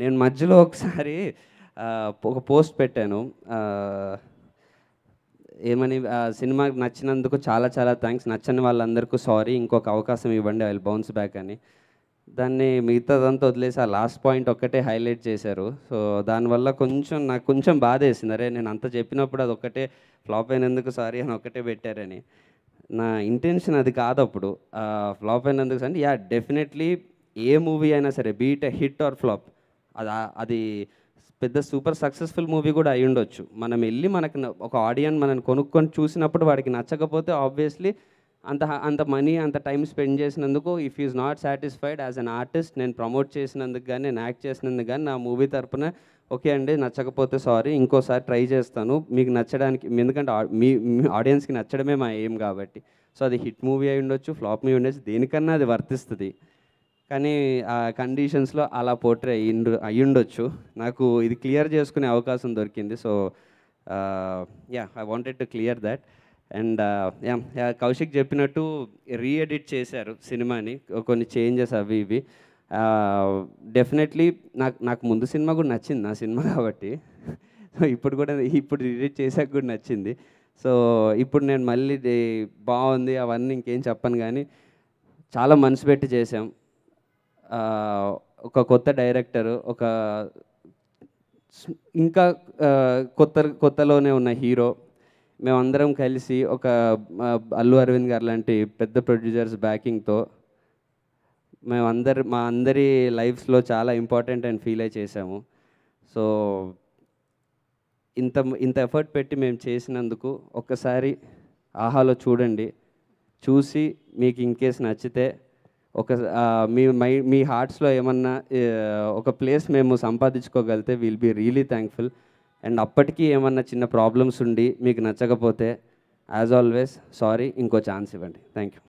నేను మధ్యలో ఒకసారి ఒక పోస్ట్ పెట్టాను ఏమని సినిమా నచ్చినందుకు చాలా చాలా థ్యాంక్స్ నచ్చని వాళ్ళందరికీ సారీ ఇంకొక అవకాశం ఇవ్వండి ఐ బౌన్స్ బ్యాక్ అని దాన్ని మిగతాదంతా వదిలేసి ఆ లాస్ట్ పాయింట్ ఒక్కటే హైలైట్ చేశారు సో దానివల్ల కొంచెం నాకు కొంచెం బాధ వేసింది అరే నేను అంత చెప్పినప్పుడు అది ఒక్కటే ఫ్లాప్ అయినందుకు సారీ అని ఒక్కటే పెట్టారని నా ఇంటెన్షన్ అది కాదు అప్పుడు ఫ్లాప్ అయినందుకు సరే యా డెఫినెట్లీ ఏ మూవీ అయినా సరే బీట్ హిట్ ఆర్ ఫ్లాప్ అది అది పెద్ద సూపర్ సక్సెస్ఫుల్ మూవీ కూడా అయి ఉండొచ్చు మనం వెళ్ళి మనకి ఒక ఆడియన్స్ మనం కొనుక్కొని చూసినప్పుడు వాడికి నచ్చకపోతే ఆబ్వియస్లీ అంత అంత మనీ అంత టైం స్పెండ్ చేసినందుకు if is not satisfied as an artist నేను ప్రమోట్ చేసినందుకు కానీ నేను యాక్ట్ చేసినందుకు కానీ నా మూవీ తరపున ఓకే అండి నచ్చకపోతే సారీ ఇంకోసారి ట్రై చేస్తాను మీకు నచ్చడానికి ఎందుకంటే మీ ఆడియన్స్కి నచ్చడమే మా ఏం కాబట్టి సో అది హిట్ మూవీ అయి ఉండొచ్చు ఫ్లాప్ మూవీ ఉండొచ్చు దేనికన్నా అది వర్తిస్తుంది కానీ ఆ కండిషన్స్లో అలా పోట్రే అయ్యిండు అయ్యుండొచ్చు నాకు ఇది క్లియర్ చేసుకునే అవకాశం దొరికింది so ya I wanted to clear that and ya Kaushik చెప్పినట్టు రీఎడిట్ చేశారు సినిమాని కొన్ని చేంజెస్ అవి ఇవి డెఫినెట్లీ నాకు నాకు ముందు సినిమా కూడా నచ్చింది నా సినిమా కాబట్టి ఇప్పుడు కూడా ఇప్పుడు రీఎడిట్ చేశాక కూడా నచ్చింది సో ఇప్పుడు నేను మళ్ళీ బాగుంది అవన్నీ ఇంకేం చెప్పను కానీ చాలా మనసు పెట్టి చేసాం ఒక కొత్త డైరెక్టర్ ఒక ఇంకా కొత్త కొత్తలోనే ఉన్న హీరో మేమందరం కలిసి ఒక అల్లు అరవింద్ గారు లాంటి పెద్ద ప్రొడ్యూసర్స్ బ్యాకింగ్తో మేమందరి మా అందరి లైఫ్స్లో చాలా ఇంపార్టెంట్ అండ్ ఫీల్ అయి చేసాము సో ఇంత ఇంత ఎఫర్ట్ పెట్టి మేము చేసినందుకు ఒక్కసారి ఆహాలో చూడండి చూసి మీకు ఇన్ కేస్ నచ్చితే ఒక మీ మై మీ హార్ట్స్లో ఏమన్నా ఒక ప్లేస్ మేము సంపాదించుకోగలితే will be really thankful and అప్పటికీ ఏమన్నా చిన్న ప్రాబ్లమ్స్ ఉండి మీకు నచ్చకపోతే యాజ్ ఆల్వేస్ సారీ ఇంకో ఛాన్స్ ఇవ్వండి థ్యాంక్ యూ